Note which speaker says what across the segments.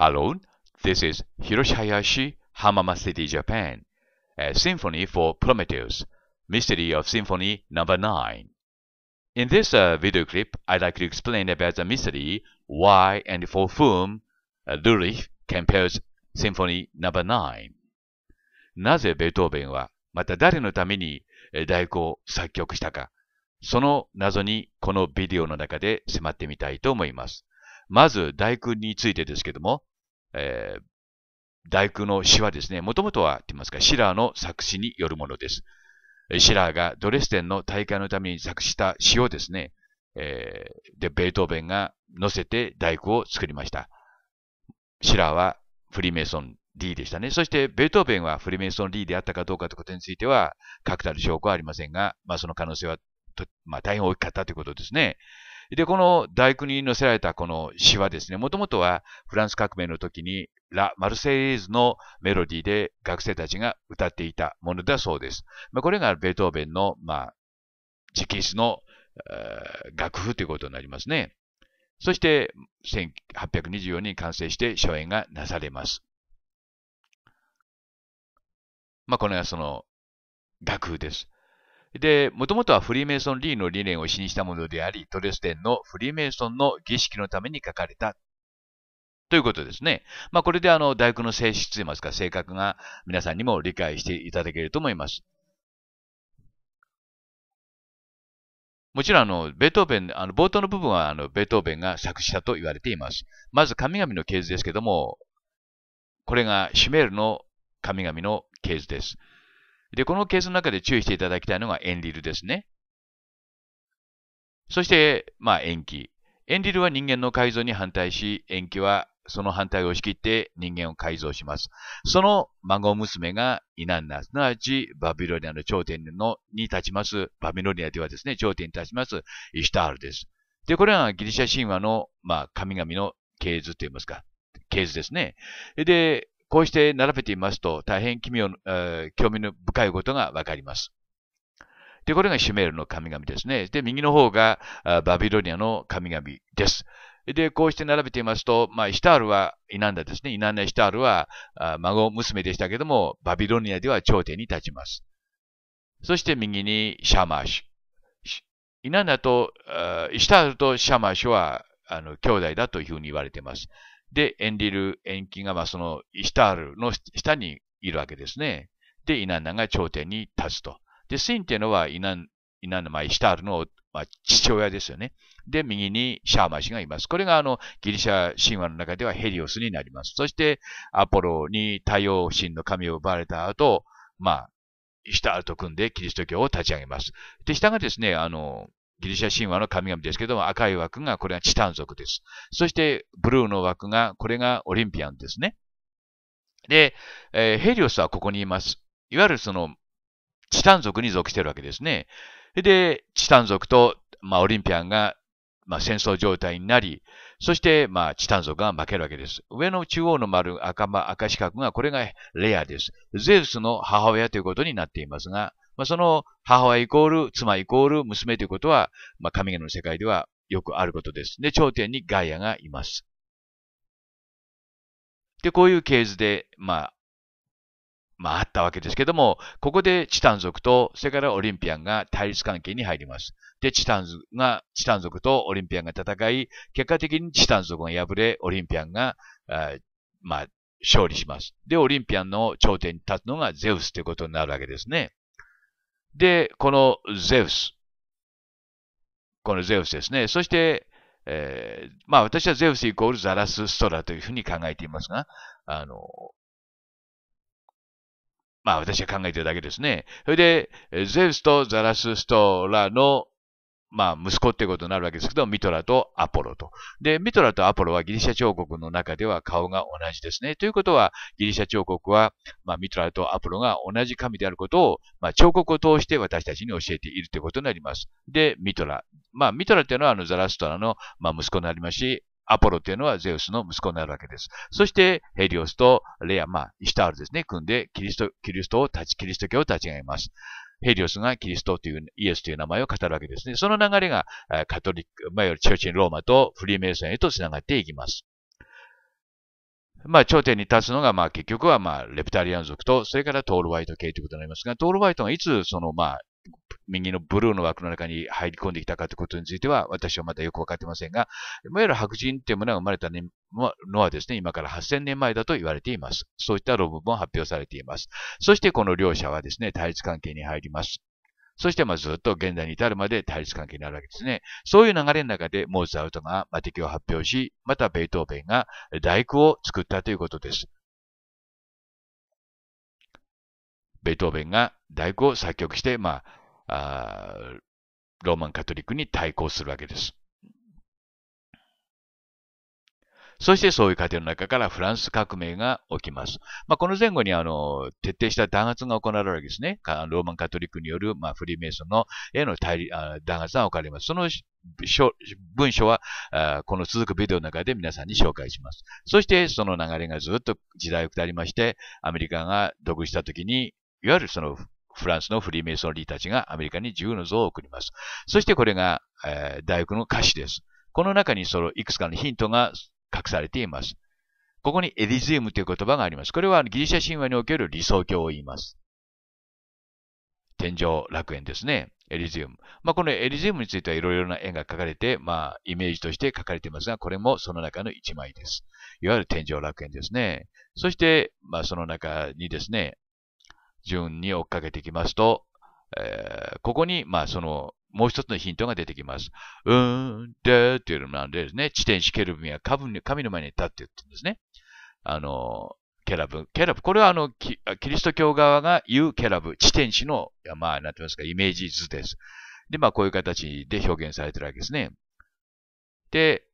Speaker 1: Hello, this is Hiroshi Hayashi, Hamama City, Japan. A Symphony for Prometheus, Mystery of Symphony n o 9. In this uh, video clip, I'd like to explain about the mystery, why and for whom uh, Lurich compares Symphony n o 9. なぜベートーベンは、また誰のために代行を作曲したか、その謎にこのビデオの中で迫ってみたいと思います。まず、大工についてですけども、えー、大工の詩はですね、もともとは、言いますか、シラーの作詞によるものです。シラーがドレステンの大会のために作した詩をですね、えー、で、ベートーベンが載せて大工を作りました。シラーはフリーメイソン D でしたね。そして、ベートーベンはフリーメイソン D であったかどうかということについては、確たる証拠はありませんが、まあ、その可能性は、まあ、大変大きかったということですね。で、この大工に載せられたこの詩はですね、もともとはフランス革命の時にラ・マルセイエーズのメロディーで学生たちが歌っていたものだそうです。まあ、これがベートーベンの、まあ、直筆の、えー、楽譜ということになりますね。そして、1824年に完成して初演がなされます。まあ、これがその楽譜です。で、もともとはフリーメイソン・リーの理念を詩にしたものであり、トレステンのフリーメイソンの儀式のために書かれた。ということですね。まあ、これであの、大工の性質といいますか、性格が皆さんにも理解していただけると思います。もちろん、あの、ベートーベン、あの、冒頭の部分は、あの、ベートーベンが作詞したと言われています。まず、神々の系図ですけども、これがシュメールの神々の系図です。で、このケースの中で注意していただきたいのがエンリルですね。そして、まあ、延期。エンリルは人間の改造に反対し、延期はその反対を押し切って人間を改造します。その孫娘がイナンナ、すなわちバビロニアの頂点のに立ちます、バビロニアではですね、頂点に立ちます、イシュタールです。で、これはギリシャ神話の、まあ、神々の系図といいますか、系図ですね。で、こうして並べてみますと、大変奇妙、興味の深いことがわかります。で、これがシュメールの神々ですね。で、右の方がバビロニアの神々です。で、こうして並べてみますと、まあ、イシタールはイナンダですね。イナンダ・イシタールは孫娘でしたけども、バビロニアでは頂点に立ちます。そして右にシャマーシュ。イナンダと、イシタールとシャマーシュはあの兄弟だというふうに言われています。で、エンリル・エンキが、まあ、その、イシュタールの下にいるわけですね。で、イナンナが頂点に立つと。で、スインっていうのはイナン、イナンの、まあ、イシュタールの、まあ、父親ですよね。で、右にシャーマ氏がいます。これが、あの、ギリシャ神話の中ではヘリオスになります。そして、アポロに太陽神の神を奪われた後、まあ、イシュタールと組んでキリスト教を立ち上げます。で、下がですね、あの、ギリシャ神話の神々ですけども、赤い枠がこれがチタン族です。そして、ブルーの枠が、これがオリンピアンですね。で、えー、ヘリオスはここにいます。いわゆるその、チタン族に属しているわけですね。で、チタン族と、まあ、オリンピアンが、まあ、戦争状態になり、そして、まあ、チタン族が負けるわけです。上の中央の丸、赤、赤四角が、これがレアです。ゼウスの母親ということになっていますが、まあ、その母親イコール、妻イコール、娘ということは、まあ、神々の世界ではよくあることです。で、頂点にガイアがいます。で、こういう系図で、まあ、まああったわけですけども、ここでチタン族と、それからオリンピアンが対立関係に入ります。で、チタン族が、チタン族とオリンピアンが戦い、結果的にチタン族が敗れ、オリンピアンが、あまあ、勝利します。で、オリンピアンの頂点に立つのがゼウスということになるわけですね。で、このゼウス。このゼウスですね。そして、えー、まあ私はゼウスイコールザラスストラというふうに考えていますが、あの、まあ私は考えているだけですね。それで、ゼウスとザラスストラのまあ、息子っていうことになるわけですけど、ミトラとアポロと。で、ミトラとアポロはギリシャ彫刻の中では顔が同じですね。ということは、ギリシャ彫刻は、まあ、ミトラとアポロが同じ神であることを、まあ、彫刻を通して私たちに教えているということになります。で、ミトラ。まあ、ミトラっていうのはあのザラストラの、まあ、息子になりますし、アポロっていうのはゼウスの息子になるわけです。そして、ヘリオスとレア、まあ、イシタールですね、組んでキリスト、キリストを立ち、キリスト教を立ち上げます。ヘリオスがキリストという、イエスという名前を語るわけですね。その流れが、カトリック、まあ、よりチョーチンローマとフリーメイソンへと繋がっていきます。まあ、頂点に立つのが、まあ、結局は、まあ、レプタリアン族と、それからトールワイト系ということになりますが、トールワイトがいつ、その、まあ、右のブルーの枠の中に入り込んできたかということについては、私はまだよくわかってませんが、いわゆる白人というものが生まれたのはですね、今から8000年前だと言われています。そういった論文も発表されています。そしてこの両者はですね、対立関係に入ります。そしてまあずっと現代に至るまで対立関係になるわけですね。そういう流れの中でモーツァルトが敵を発表し、またベートーベンが大工を作ったということです。ベートーベンが大工を作曲して、まあ、あローマンカトリックに対抗するわけです。そしてそういう過程の中からフランス革命が起きます。まあ、この前後にあの、徹底した弾圧が行われるわけですね。ローマンカトリックによる、まあ、フリーメイソンのへの対あ弾圧が起これます。その文書はあ、この続くビデオの中で皆さんに紹介します。そしてその流れがずっと時代を下りまして、アメリカが独立した時に、いわゆるそのフランスのフリーメイソンリーたちがアメリカに自由の像を送ります。そしてこれが、えー、大学の歌詞です。この中にそのいくつかのヒントが隠されています。ここにエリゼウムという言葉があります。これはギリシャ神話における理想郷を言います。天井楽園ですね。エリジウム。まあ、このエリジウムについてはいろいろな絵が描かれて、まあ、イメージとして描かれていますが、これもその中の一枚です。いわゆる天井楽園ですね。そして、まあ、その中にですね、順に追っかけていきますと、えー、ここに、まあ、その、もう一つのヒントが出てきます。うーん、でっていうのなんでですね、地天使ケルビンは神の前に立って言ってるんですね。あの、ケラブ。ケラブ。これはあの、キリスト教側が言うケラブ。地天使の、まあ、なんて言いますか、イメージ図です。で、まあ、こういう形で表現されてるわけですね。で、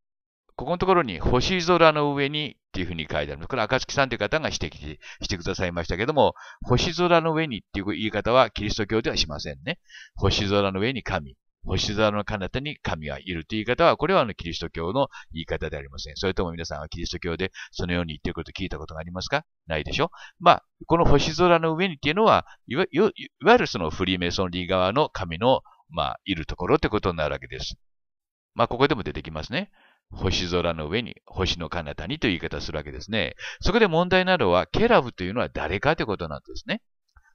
Speaker 1: ここのところに、星空の上にっていうふうに書いてあるこれ、暁さんという方が指摘してくださいましたけども、星空の上にっていう言い方はキリスト教ではしませんね。星空の上に神。星空の彼方に神はいるという言い方は、これはあのキリスト教の言い方でありません。それとも皆さんはキリスト教でそのように言ってること聞いたことがありますかないでしょまあ、この星空の上にっていうのは、いわゆるそのフリーメイソンリー側の神の、まあ、いるところってことになるわけです。まあ、ここでも出てきますね。星空の上に、星の彼方にという言い方をするわけですね。そこで問題なのは、ケラブというのは誰かということなんですね。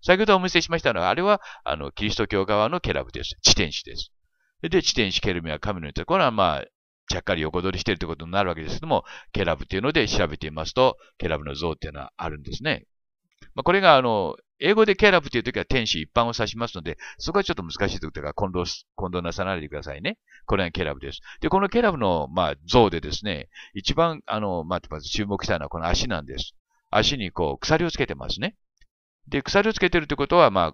Speaker 1: 先ほどお見せしましたのは、あれは、あの、キリスト教側のケラブです。地天使です。で、地天使ケルミは神の手。これはまあ、ちゃっかり横取りしているということになるわけですけども、ケラブというので調べてみますと、ケラブの像っていうのはあるんですね。まあ、これが、あの、英語でケラブというときは天使一般を指しますので、そこはちょっと難しいということが混同、混同なさらないでくださいね。これがケラブです。で、このケラブの、まあ、像でですね、一番、あの、まあ、まず注目したいのはこの足なんです。足にこう、鎖をつけてますね。で、鎖をつけてるってことは、まあ、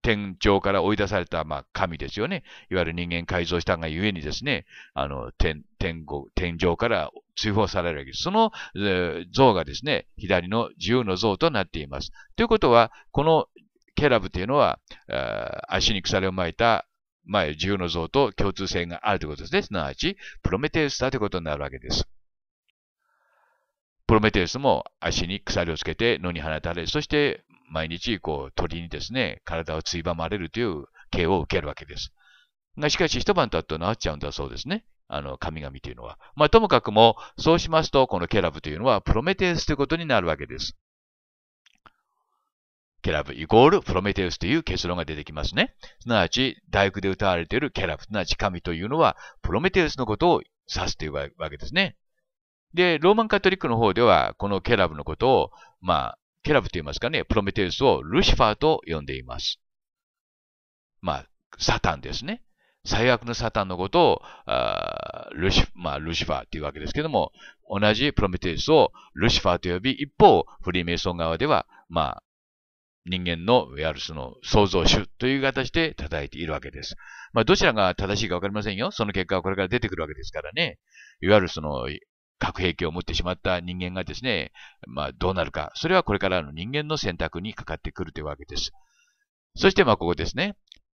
Speaker 1: 天井から追い出された、まあ、神ですよね。いわゆる人間改造したがゆえにですね、あの、天、天国、天井から追放されるわけです。その、えー、像がですね、左の自由の像となっています。ということは、このケラブというのは、足に鎖を巻いたまあ、自由の像と共通性があるということですね。すなわち、プロメテウスだということになるわけです。プロメテウスも足に鎖をつけて野に放たれ、そして毎日こう鳥にですね、体をついばまれるという刑を受けるわけです。が、しかし一晩経ったと治っちゃうんだそうですね。あの、神々というのは。まあ、ともかくも、そうしますと、このケラブというのは、プロメテウスということになるわけです。ケラブイコールプロメテウスという結論が出てきますね。すなわち、大工で歌われているケラブ、すなわち神というのは、プロメテウスのことを指すというわけですね。で、ローマンカトリックの方では、このケラブのことを、まあ、ケラブと言いますかね、プロメテウスをルシファーと呼んでいます。まあ、サタンですね。最悪のサタンのことを、あルシまあ、ルシファーというわけですけども、同じプロメテウスをルシファーと呼び、一方、フリーメイソン側では、まあ、人間のいわゆるその創造主という形で叩いているわけです。まあ、どちらが正しいかわかりませんよ。その結果はこれから出てくるわけですからね。いわゆるその核兵器を持ってしまった人間がですね、まあ、どうなるか。それはこれからの人間の選択にかかってくるというわけです。そしてまあここですね。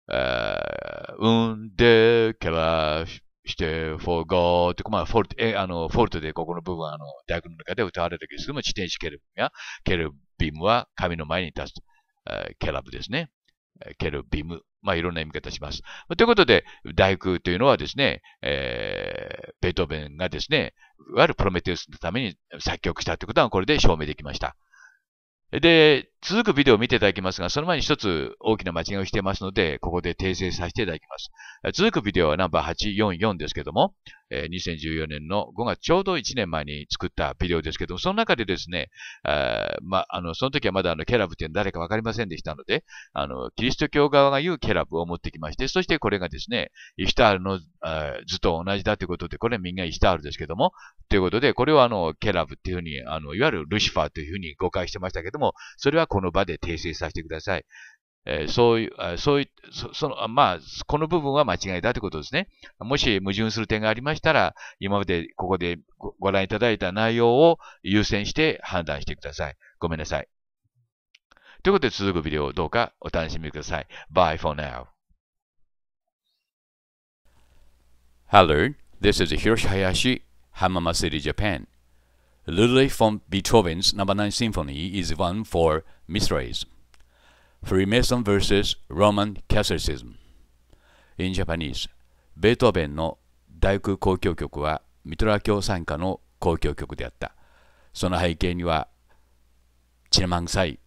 Speaker 1: うんでからして、フォーゴーって、まあ、フォルト、え、あの、フォルトでここの部分は、あの、大学の中で歌われるわけですけども、地点しケルブや、ケルビムは神の前に立つ。ケラブですね。ケルビム。まあ、いろんな読み方します。ということで、大工というのはですね、えー、ベートーベンがですね、いわゆるプロメテウスのために作曲したということはこれで証明できました。で、続くビデオを見ていただきますが、その前に一つ大きな間違いをしていますので、ここで訂正させていただきます。続くビデオはナンバー844ですけども、2014年の5月ちょうど1年前に作ったビデオですけども、その中でですね、あまあ、の、その時はまだあの、ケラブっていうのは誰かわかりませんでしたので、あの、キリスト教側が言うケラブを持ってきまして、そしてこれがですね、イスタールの図と同じだということで、これみんなイスタールですけども、ということで、これはあの、ケラブっていうふうに、あの、いわゆるルシファーというふうに誤解してましたけども、それはこの場で訂正させてください。えー、そういう、そういう、その、まあ、この部分は間違いだということですね。もし矛盾する点がありましたら、今までここでごご覧いただいた内容を優先して判断してください。ごめんなさい。ということで続くビデオをどうかお楽しみください。Bye for now. Hello, this is Hiroshi Hayashi, Hamama City, Japan. l i t e r a l o m Beethoven's number 9 symphony is one for Mithraism. Freemason vs. Roman Catholicism in Japanese ベートーベンの大空交響曲はミトラ教参加の交響曲であったその背景には血マンサい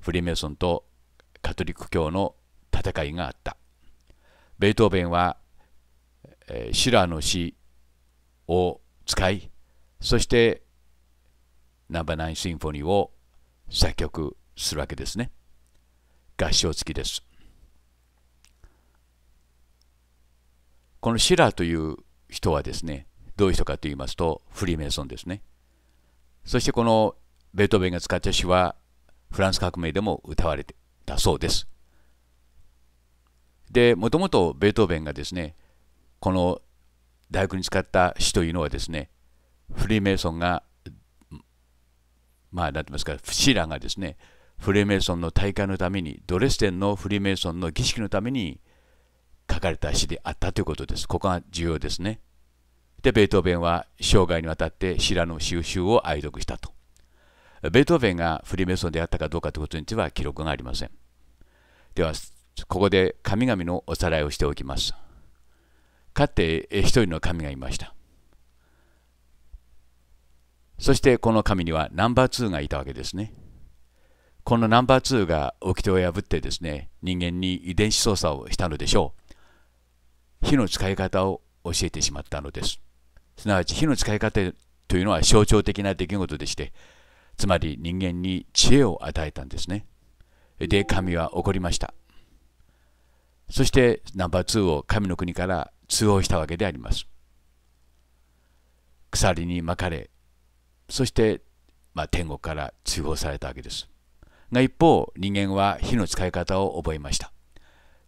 Speaker 1: フリーメイソンとカトリック教の戦いがあったベートーベンは、えー、シラーの詩を使いそしてナンバーナインシンフォニーを作曲するわけですね。合唱付きです。このシラーという人はですね、どういう人かと言いますと、フリーメイソンですね。そしてこのベートーベンが使った詩は、フランス革命でも歌われてたそうです。で、もともとベートーベンがですね、この大学に使った詩というのはですね、フリーメイソンが、まあ、なんて言いますか、シラーがですね、フリーメイソンの大会のために、ドレスデンのフリーメイソンの儀式のために書かれた詩であったということです。ここが重要ですね。で、ベートーベンは生涯にわたって詩らの収集を愛読したと。ベートーベンがフリーメイソンであったかどうかということについては記録がありません。では、ここで神々のおさらいをしておきます。かって一人の神がいました。そしてこの神にはナンバー2がいたわけですね。このナンバー2が掟を破ってですね、人間に遺伝子操作をしたのでしょう。火の使い方を教えてしまったのです。すなわち火の使い方というのは象徴的な出来事でして、つまり人間に知恵を与えたんですね。で、神は怒りました。そしてナンバー2を神の国から通報したわけであります。鎖に巻かれ、そして、まあ、天国から通報されたわけです。が一方、人間は火の使い方を覚えました。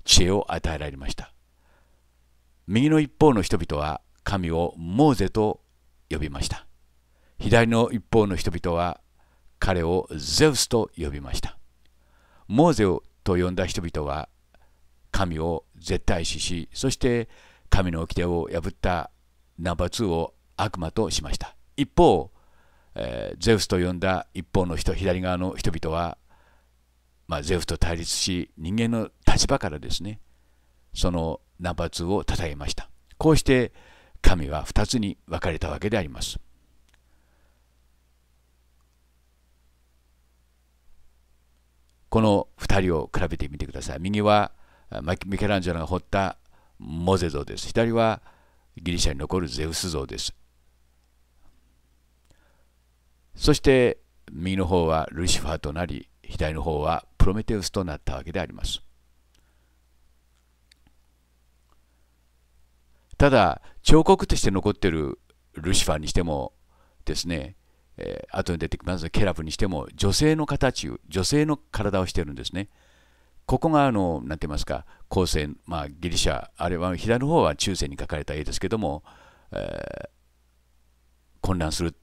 Speaker 1: 知恵を与えられました。右の一方の人々は神をモーゼと呼びました。左の一方の人々は彼をゼウスと呼びました。モーゼをと呼んだ人々は神を絶対視し、そして神の掟を破ったナンバー2を悪魔としました。一方、えー、ゼウスと呼んだ一方の人、左側の人々はまあ、ゼフと対立し人間の立場からですねそのナンバー2を称えましたこうして神は2つに分かれたわけでありますこの2人を比べてみてください右はミケランジェロが彫ったモゼ像です左はギリシャに残るゼウス像ですそして右の方はルシファーとなり左の方はプロメテウスとなったわけであります。ただ彫刻として残ってるルシファーにしてもですね、えー、後に出てきますケラブにしても女性の形女性の体をしてるんですねここがあの何て言いますか後世、まあ、ギリシャあれは左の方は中世に描かれた絵ですけども、えー、混乱する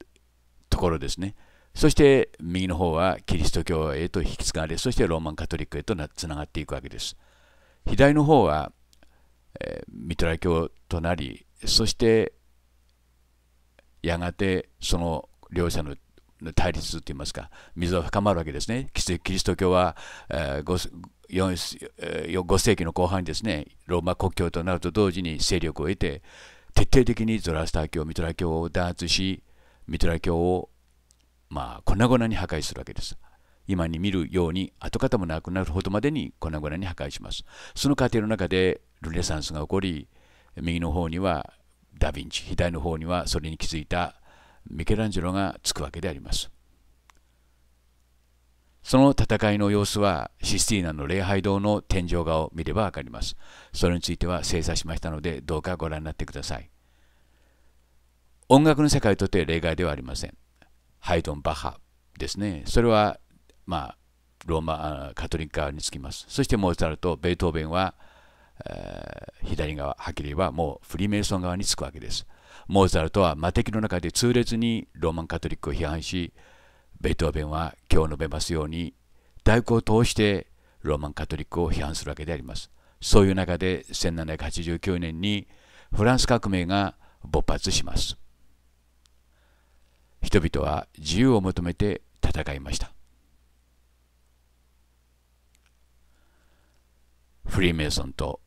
Speaker 1: ところですねそして右の方はキリスト教へと引き継がれ、そしてローマンカトリックへとつながっていくわけです。左の方は、えー、ミトラ教となり、そしてやがてその両者の対立といいますか、溝は深まるわけですね。キリスト教は、えー、5, 5世紀の後半にですね、ローマ国教となると同時に勢力を得て、徹底的にゾラスター教、ミトラ教を弾圧し、ミトラ教をまあ、粉々に破壊するわけです。今に見るように跡形もなくなるほどまでに粉々に破壊します。その過程の中でルネサンスが起こり、右の方にはダ・ヴィンチ、左の方にはそれに気づいたミケランジェロがつくわけであります。その戦いの様子はシスティーナの礼拝堂の天井画を見ればわかります。それについては精査しましたのでどうかご覧になってください。音楽の世界とて例外ではありません。ハイドン・バハですね。それは、まあ、ローマカトリック側につきます。そしてモーツァルト、ベートーベンは、えー、左側、はっきり言えばもうフリーメイソン側につくわけです。モーツァルトは魔敵の中で痛烈にローマンカトリックを批判し、ベートーベンは今日述べますように、大工を通してローマンカトリックを批判するわけであります。そういう中で1789年にフランス革命が勃発します。人々は自由を求めて戦いましたフリーメイソンと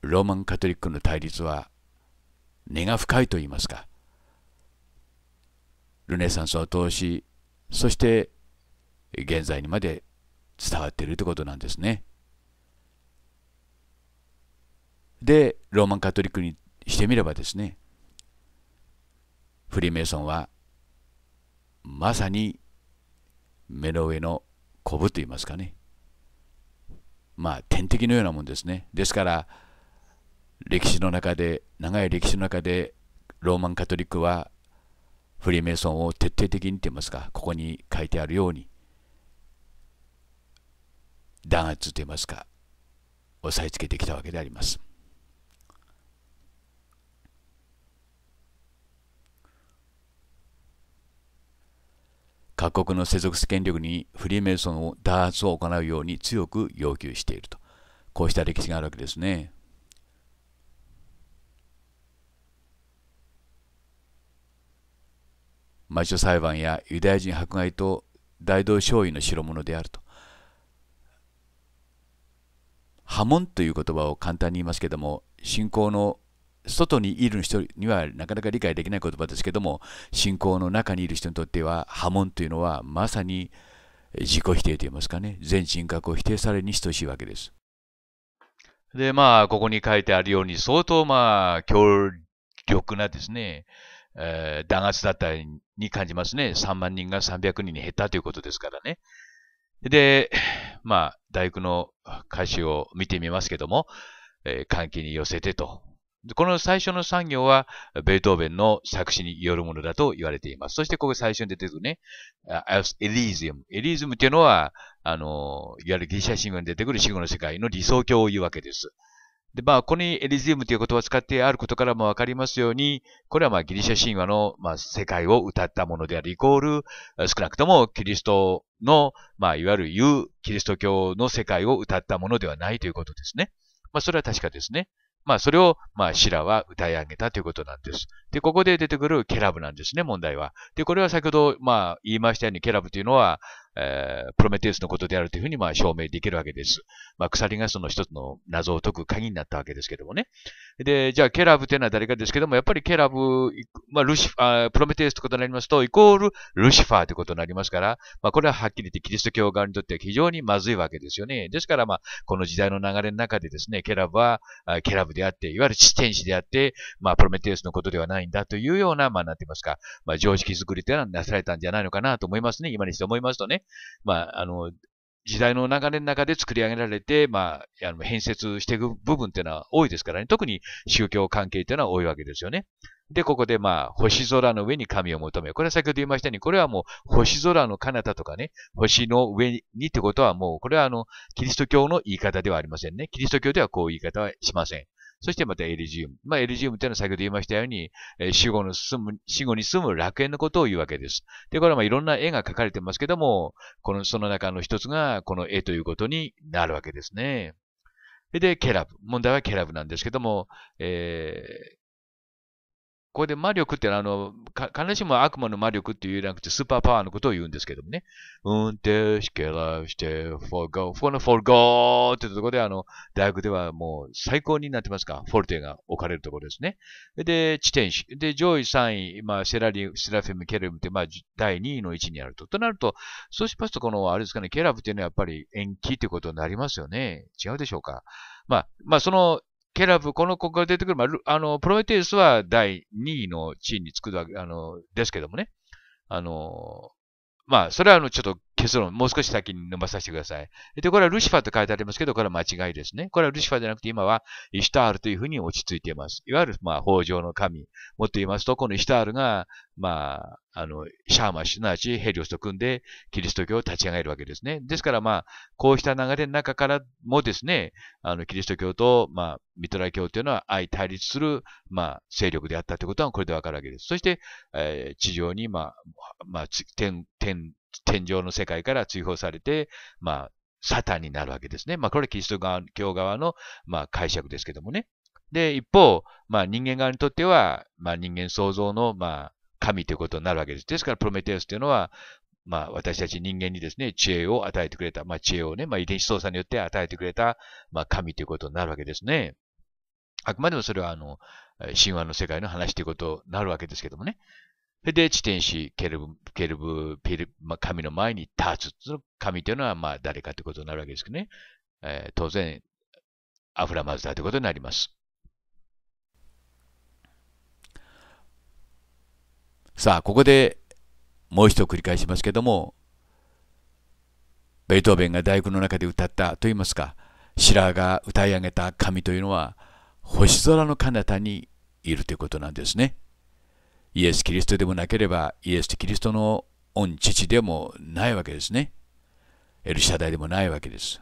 Speaker 1: ローマン・カトリックの対立は根が深いと言いますかルネサンスを通しそして現在にまで伝わっているということなんですねでローマン・カトリックにしてみればですねフリーメイソンはまさに目の上のこぶと言いますかねまあ天敵のようなもんですねですから歴史の中で長い歴史の中でローマンカトリックはフリーメイソンを徹底的にと言いますかここに書いてあるように弾圧と言いますか押さえつけてきたわけであります各国の世俗権力にフリーメイソンを弾圧を行うように強く要求しているとこうした歴史があるわけですね。魔女裁判やユダヤ人迫害と大同少尉の代物であると。波紋という言葉を簡単に言いますけども信仰の外にいる人にはなかなか理解できない言葉ですけども信仰の中にいる人にとっては波紋というのはまさに自己否定といいますかね全人格を否定されに等しいわけです。でまあここに書いてあるように相当まあ強力なですね、えー、弾圧だったに感じますね。3万人が300人に減ったということですからね。で、まあ、大工の歌詞を見てみますけども、えー、歓喜に寄せてとこの最初の産業は、ベートーベンの作詞によるものだと言われています。そして、ここ最初に出てくるね、エリーズム。エリーズムっていうのは、あの、いわゆるギリシャ神話に出てくる死後の世界の理想郷を言うわけです。で、まあ、ここにエリズムという言葉を使ってあることからもわかりますように、これはまあギリシャ神話のまあ世界を歌ったものであるイコール、少なくともキリストの、まあ、いわゆる言うキリスト教の世界を歌ったものではないということですね。まあ、それは確かですね。まあ、それを、まあ、シラは歌い上げたということなんです。で、ここで出てくるケラブなんですね、問題は。で、これは先ほど、まあ、言いましたように、ケラブというのは、えー、プロメテウスのことであるというふうに、まあ、証明できるわけです。まあ、鎖がその一つの謎を解く鍵になったわけですけどもね。で、じゃあ、ケラブというのは誰かですけども、やっぱりケラブ、まあ、ルシフー、プロメテウスということになりますと、イコールルシファーということになりますから、まあ、これははっきり言ってキリスト教側にとっては非常にまずいわけですよね。ですから、まあ、この時代の流れの中でですね、ケラブは、ケラブであって、いわゆる地天使であって、まあ、プロメテウスのことではないんだというような、まあ、なんて言いますか、まあ、常識作りというのはなされたんじゃないのかなと思いますね。今にして思いますとね。まあ、あの、時代の流れの中で作り上げられて、まあ、あの変節していく部分っていうのは多いですからね。特に宗教関係っていうのは多いわけですよね。で、ここでまあ、星空の上に神を求め。これは先ほど言いましたように、これはもう星空の彼方とかね、星の上にってことはもう、これはあの、キリスト教の言い方ではありませんね。キリスト教ではこういう言い方はしません。そしてまたエリジウム。まあ、エリジウムというのは先ほど言いましたように、えー、死後の住む、死後に住む楽園のことを言うわけです。で、これはまあいろんな絵が描かれてますけども、この、その中の一つがこの絵ということになるわけですね。で、ケラブ。問題はケラブなんですけども、えー、ここで魔力ってのは、あの、必ずしも悪魔の魔力って言えなくて、スーパーパワーのことを言うんですけどもね。運て、しけらして、フォーゴー、フォーのフォーゴーってところで、あの、大学ではもう最高になってますか、フォルテが置かれるところですね。で、地点士。で、上位3位、まあ、セラリ、セラフィム、ケルムって、まあ、第2位の位置にあると。となると、そうしますと、この、あれですかね、ケラブっていうのはやっぱり延期ってことになりますよね。違うでしょうか。まあ、まあ、その、ケラブ、この、国が出てくる、まあ、あの、プロメテウスは第2位の地位につくわけ、あの、ですけどもね。あの、まあ、それはあの、ちょっと結論、もう少し先に伸ばさせてください。で、これはルシファーと書いてありますけど、これは間違いですね。これはルシファーじゃなくて、今はイシュタールというふうに落ち着いています。いわゆる、まあ、法上の神。もっと言いますと、このイシュタールが、まあ、あの、シャーマ、シすなわちヘリオスと組んで、キリスト教を立ち上げるわけですね。ですから、まあ、こうした流れの中からもですね、あの、キリスト教と、まあ、ミトラ教というのは相対立する、まあ、勢力であったということは、これでわかるわけです。そして、えー、地上に、まあ、まあ、天、天、天井の世界から追放されて、まあ、サタンになるわけですね。まあ、これキリスト教側の、まあ、解釈ですけどもね。で、一方、まあ、人間側にとっては、まあ、人間創造の、まあ、神ということになるわけです。ですから、プロメテウスというのは、まあ、私たち人間にですね、知恵を与えてくれた、まあ、知恵をね、まあ、遺伝子操作によって与えてくれた、まあ、神ということになるわけですね。あくまでもそれは、あの、神話の世界の話ということになるわけですけどもね。それで、地天使、ケルブ、ケルブ、ピル、まあ、神の前に立つ。神というのは、まあ、誰かということになるわけですけどね。えー、当然、アフラマズダということになります。さあ、ここでもう一度繰り返しますけども、ベートーベンが大工の中で歌ったといいますか、シラーが歌い上げた神というのは、星空の彼方にいるということなんですね。イエス・キリストでもなければ、イエス・キリストの御父でもないわけですね。エルシャダイでもないわけです。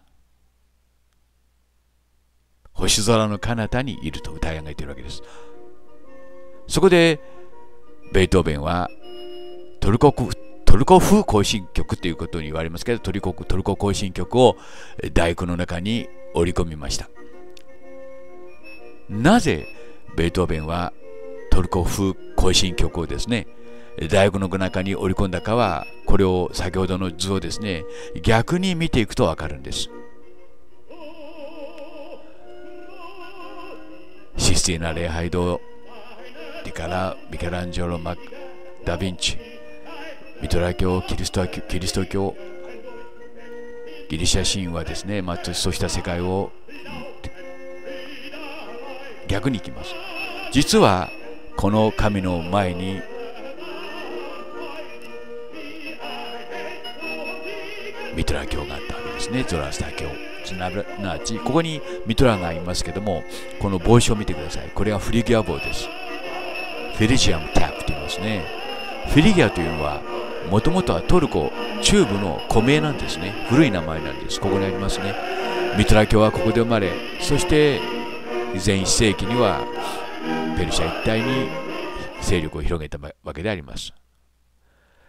Speaker 1: 星空の彼方にいると歌い上げているわけです。そこで、ベートーベンはトルコトルコ風行進曲ということに言われますけどトルコトルコ行進曲を大工の中に織り込みましたなぜベートーベンはトルコ風行進曲をですね大学の中に織り込んだかはこれを先ほどの図をですね逆に見ていくと分かるんですシスティーナ礼拝堂ディカラ・ミケランジョロ・マダ・ヴィンチミトラ教キリストキリスト教ギリシャ神話ですね、まあ、そうした世界を逆にいきます実はこの神の前にミトラ教があったわけですね、ゾラスター教。すなわち、ここにミトラがいますけども、この帽子を見てください。これはフリギア帽です。フィリジアムタップと言いますね。フィリギアというのは、もともとはトルコ中部の古名なんですね。古い名前なんです。ここにありますね。ミトラ教はここで生まれ、そして前1世紀にはペルシャ一帯に勢力を広げたわけであります。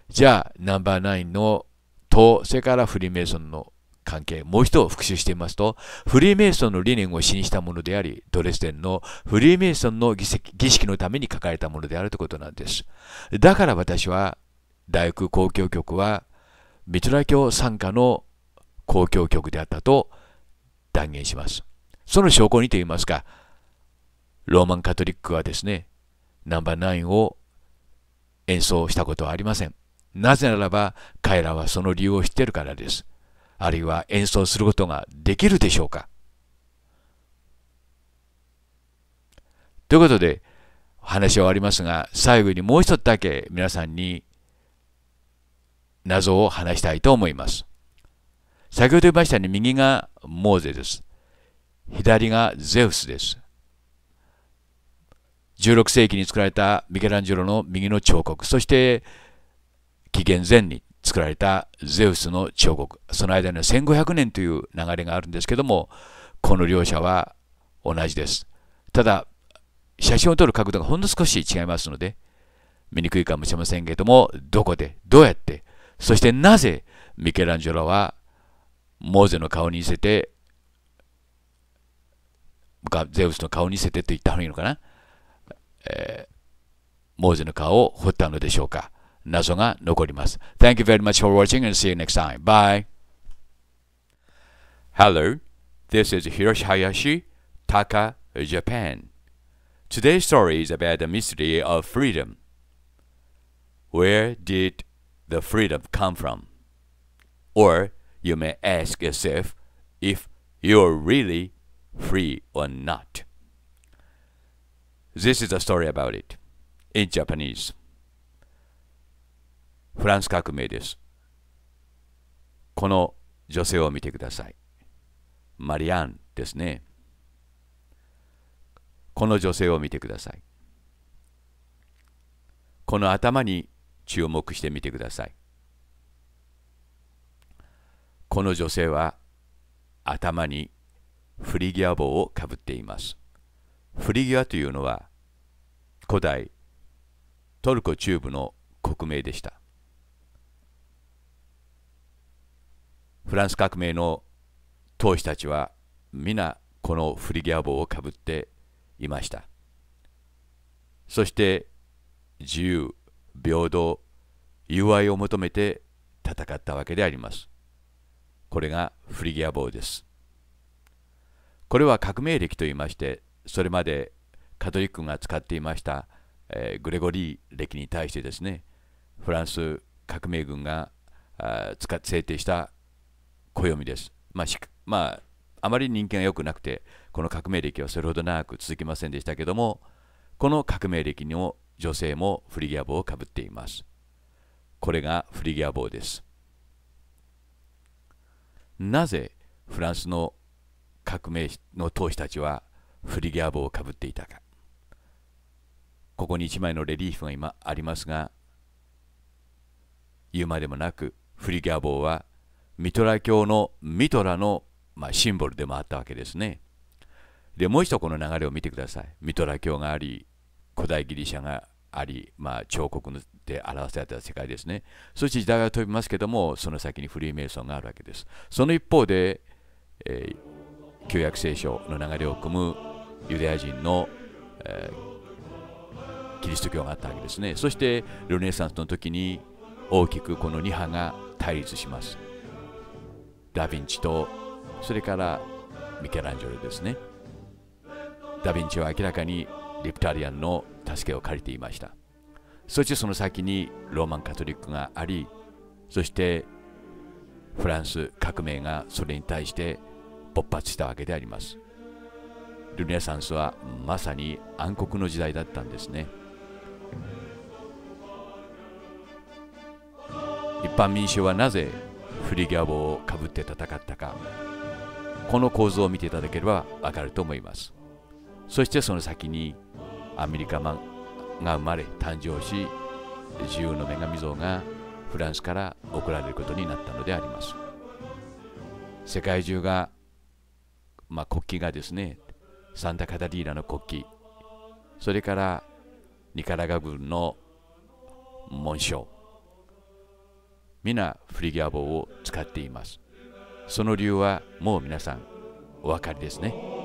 Speaker 1: じゃあ、ナンバーナインの党、それからフリーメイソンの関係、もう一度復習してみますと、フリーメイソンの理念を信じしたものであり、ドレスデンのフリーメイソンの儀式のために書かれたものであるということなんです。だから私は、大学交響曲は、ミトラ教参加の交響曲であったと断言します。その証拠にと言いますか、ローマンカトリックはですね、ナンバーナインを演奏したことはありません。なぜならば、彼らはその理由を知ってるからです。あるいは演奏することができるでしょうか。ということで、話は終わりますが、最後にもう一つだけ皆さんに謎を話したいと思います。先ほど言いましたように右がモーゼです。左がゼウスです。16世紀に作られたミケランジェロの右の彫刻、そして紀元前に作られたゼウスの彫刻、その間には1500年という流れがあるんですけども、この両者は同じです。ただ、写真を撮る角度がほんの少し違いますので、見にくいかもしれませんけども、どこで、どうやって、そしてなぜミケランジェロはモーゼの顔に似せて、ゼウスの顔に似せてと言った方がいいのかな。えー、モーゼの顔を掘ったのでしょうか謎が残ります。Thank you very much for watching and see you next time. Bye! Hello, this is Hiroshi Hayashi, Taka, Japan. Today's story is about the mystery of freedom. Where did the freedom come from? Or you may ask yourself if you're really free or not. This is a story about it. In Japanese. フランス革命です。この女性を見てください。マリアンですね。この女性を見てください。この頭に注目してみてください。この女性は頭にフリギア帽をかぶっています。フリギュアというのは古代トルコ中部の国名でしたフランス革命の当主たちは皆このフリギュア帽をかぶっていましたそして自由平等友愛を求めて戦ったわけでありますこれがフリギア帽ですこれは革命歴といいましてそれまでカトリックが使っていました、えー、グレゴリー歴に対してですねフランス革命軍が使っ制定した暦です、まあ、まあ、あまり人気が良くなくてこの革命歴はそれほど長く続きませんでしたけどもこの革命歴の女性もフリギア帽をかぶっていますこれがフリギア帽ですなぜフランスの革命の党首たちはフリギャー帽をかぶっていたかここに1枚のレリーフが今ありますが言うまでもなくフリギャー帽はミトラ教のミトラの、まあ、シンボルでもあったわけですねでもう一度この流れを見てくださいミトラ教があり古代ギリシャがあり、まあ、彫刻で表された世界ですねそして時代が飛びますけどもその先にフリーメイソンがあるわけですその一方で、えー、旧約聖書の流れを組むユダヤ人の、えー、キリスト教があったわけですねそしてルネサンスの時に大きくこの2派が対立しますダ・ヴィンチとそれからミケランジェロですねダ・ヴィンチは明らかにリプタリアンの助けを借りていましたそしてその先にローマンカトリックがありそしてフランス革命がそれに対して勃発したわけでありますルネサンスはまさに暗黒の時代だったんですね一般民衆はなぜフリギャボをかぶって戦ったかこの構図を見ていただければわかると思いますそしてその先にアメリカが生まれ誕生し自由の女神像がフランスから送られることになったのであります世界中が、まあ、国旗がですねサンタカタリーナの国旗、それからニカラガ軍の紋章、皆フリギャ棒を使っています。その理由はもう皆さんお分かりですね。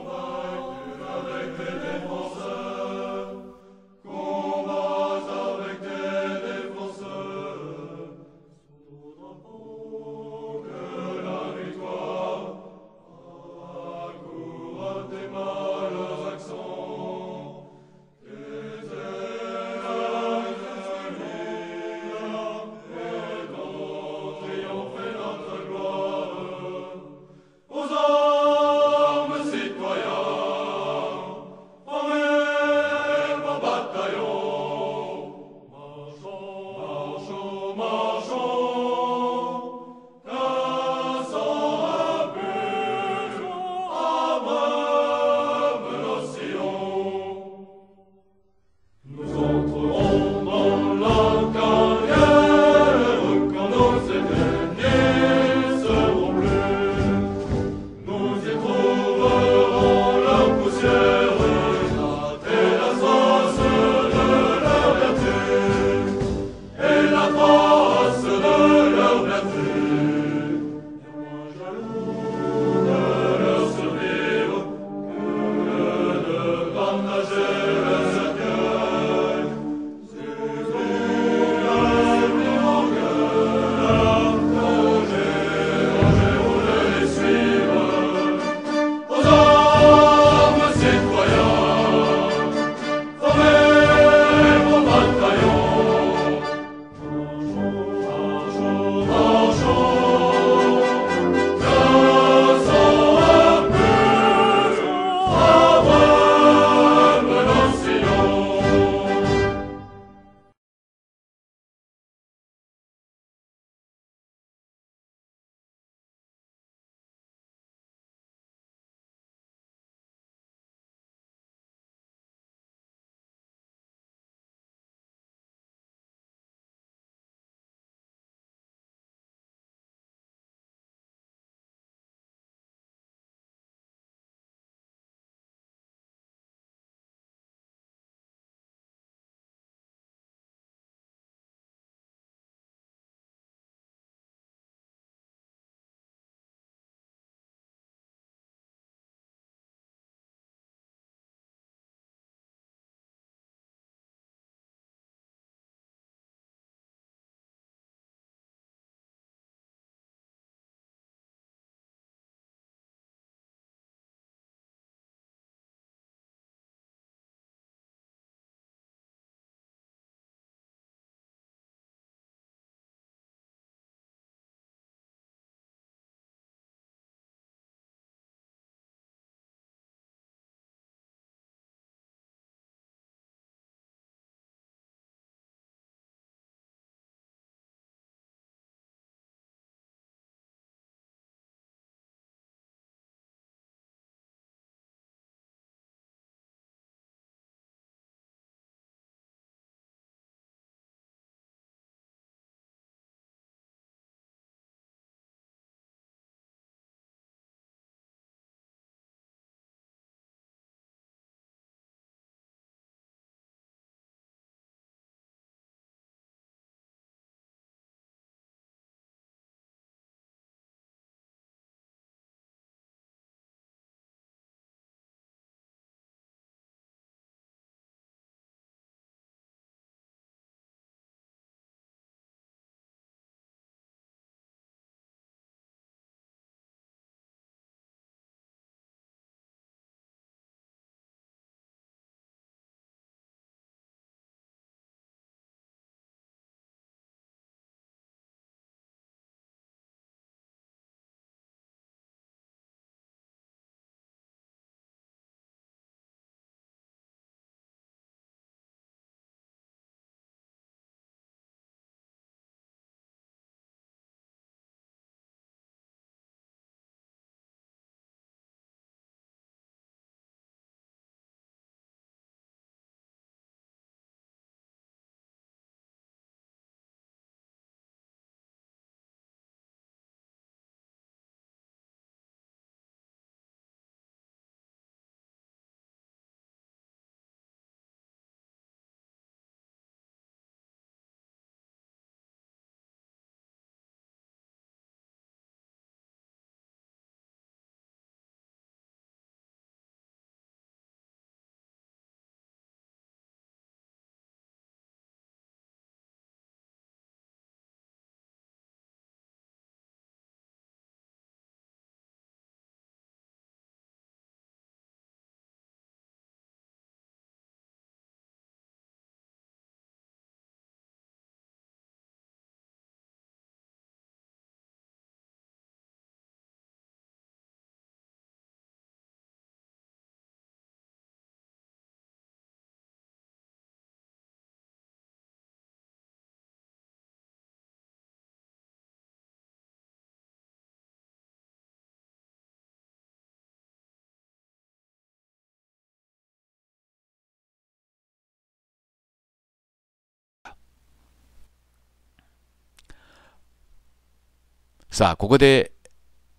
Speaker 1: さあ、ここで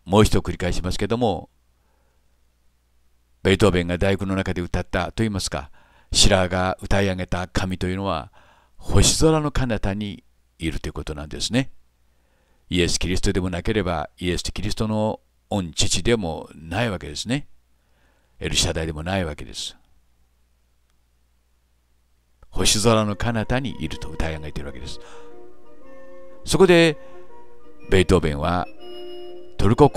Speaker 1: もう一度繰り返しますけども、ベートーベンが大工の中で歌ったといいますか、シラーが歌い上げた神というのは、星空の彼方にいるということなんですね。イエス・キリストでもなければ、イエス・キリストの御父でもないわけですね。エルシャダイでもないわけです。星空の彼方にいると歌い上げているわけです。そこで、ベートーベンはトルコ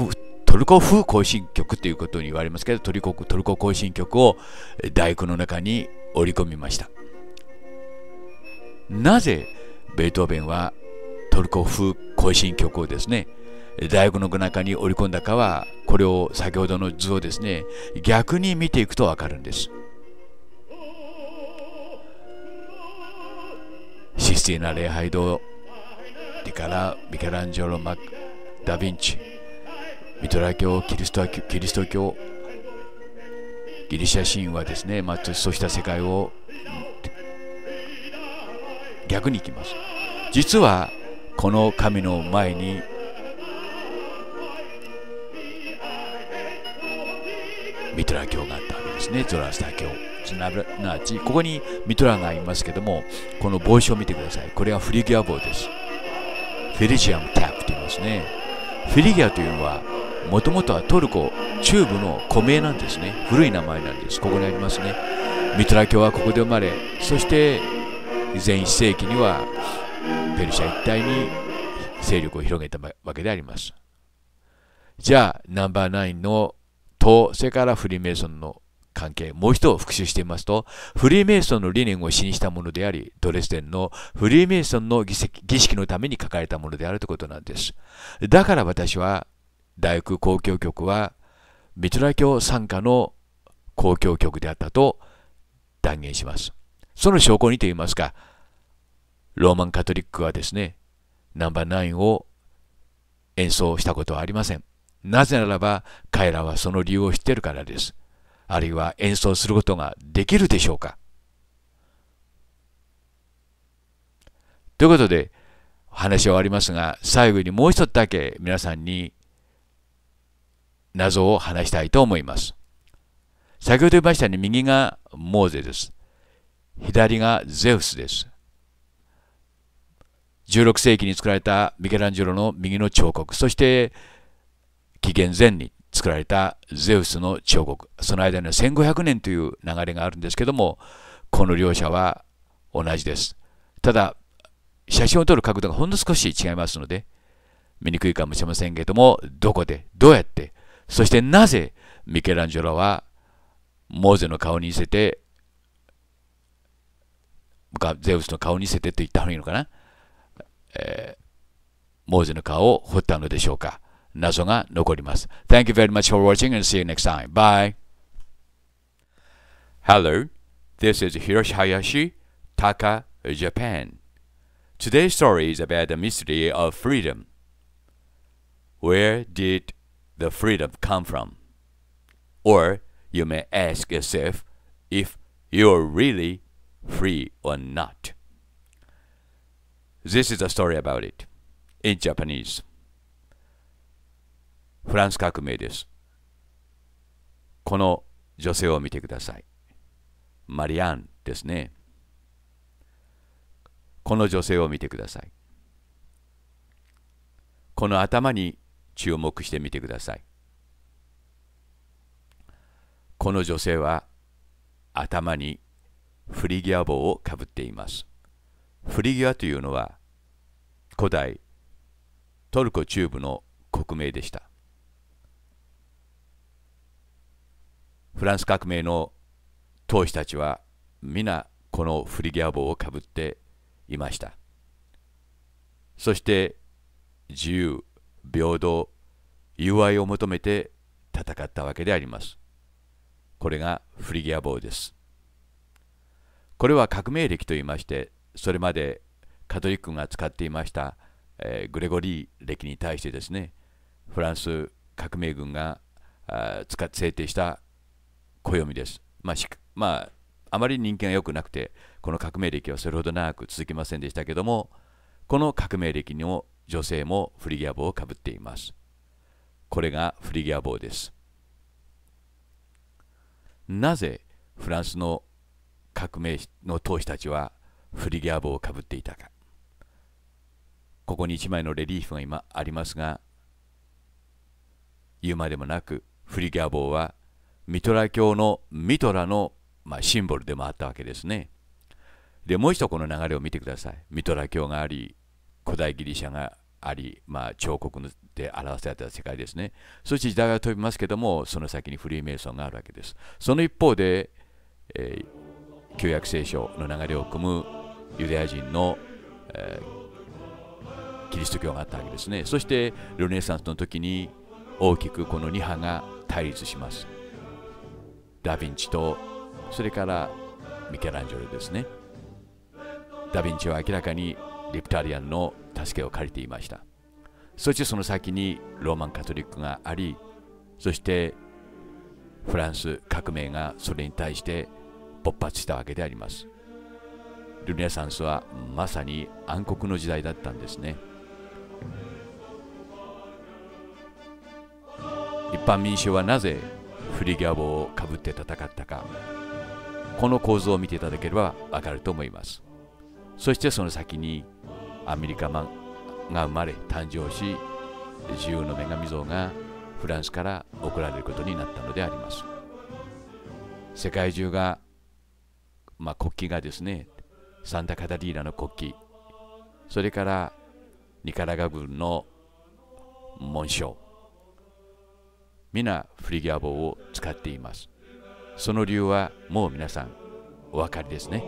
Speaker 1: トルコ風行進曲ということに言われますけどトルコトルコ行進曲を大工の中に織り込みましたなぜベートーベンはトルコ風行進曲をですね大工の中に織り込んだかはこれを先ほどの図をですね逆に見ていくと分かるんですシスィーな礼拝堂ディカラ、ミケランジェロ・マダ・ヴィンチ、ミトラ教、キリストキリスト教、ギリシャ神話ですね、まあ、そうした世界を逆にいきます。実はこの神の前にミトラ教があったわけですね、ゾラスター教。すなわち、ここにミトラがいますけども、この帽子を見てください。これはフリギア帽です。フェリジアムキャップと言いますねフィリギアというのはもともとはトルコ中部の古名なんですね古い名前なんですここにありますねミトラ教はここで生まれそして前1世紀にはペルシャ一帯に勢力を広げたわけでありますじゃあナンバーンの塔それからフリーメイソンの関係、もう一度復習してみますと、フリーメイソンの理念を詩にしたものであり、ドレスデンのフリーメイソンの儀式のために書かれたものであるということなんです。だから私は、大学交響曲は、ミトラ教参加の交響曲であったと断言します。その証拠にといいますか、ローマンカトリックはですね、ナンバー9を演奏したことはありません。なぜならば、彼らはその理由を知ってるからです。あるいは演奏することができるでしょうかということで話は終わりますが最後にもう一つだけ皆さんに謎を話したいと思います。先ほど言いましたように右がモーゼです。左がゼウスです。16世紀に作られたミケランジェロの右の彫刻、そして紀元前に作られたゼウスの彫刻その間に1500年という流れがあるんですけどもこの両者は同じですただ写真を撮る角度がほんの少し違いますので見にくいかもしれませんけどもどこでどうやってそしてなぜミケランジェロはモーゼの顔に似せてゼウスの顔に似せてと言った方がいいのかな、えー、モーゼの顔を彫ったのでしょうか謎が残ります。Thank you very much for watching and see you next time. Bye! Hello, this is Hiroshi Hayashi, Taka, Japan. Today's story is about the mystery of freedom. Where did the freedom come from? Or you may ask yourself if you're really free or not. This is a story about it in Japanese. フランス革命です。この女性を見てください。マリアンですね。この女性を見てください。この頭に注目してみてください。この女性は頭にフリギア帽をかぶっています。フリギアというのは古代トルコ中部の国名でした。フランス革命の党士たちは皆このフリギャ帽をかぶっていましたそして自由平等友愛を求めて戦ったわけでありますこれがフリギア帽ですこれは革命歴といいましてそれまでカトリックが使っていました、えー、グレゴリー歴に対してですねフランス革命軍があ使って制定した暦です。まあ、まあ、あまり人間が良くなくて、この革命歴はそれほど長く続きませんでしたけども、この革命歴にも女性もフリギア帽をかぶっています。これがフリギア帽です。なぜフランスの革命の当士たちはフリギア帽をかぶっていたか。ここに一枚のレリーフが今ありますが、言うまでもなくフリギア帽はミトラ教のミトラの、まあ、シンボルでもあったわけですね。でもう一度この流れを見てください。ミトラ教があり古代ギリシャがあり、まあ、彫刻で表された世界ですね。そして時代は飛びますけどもその先にフリーメイソンがあるわけです。その一方で、えー、旧約聖書の流れを組むユダヤ人の、えー、キリスト教があったわけですね。そしてルネサンスの時に大きくこの2派が対立します。ダ・ヴィンチとそれからミケランジェロですねダ・ヴィンチは明らかにリプタリアンの助けを借りていましたそしてその先にローマンカトリックがありそしてフランス革命がそれに対して勃発したわけでありますルネサンスはまさに暗黒の時代だったんですね一般民衆はなぜフリギャボをかぶって戦ったかこの構図を見ていただければわかると思いますそしてその先にアメリカが生まれ誕生し自由の女神像がフランスから送られることになったのであります世界中が、まあ、国旗がですねサンタカタリーナの国旗それからニカラガ軍の紋章皆フリギャ棒を使っていますその理由はもう皆さんお分かりですね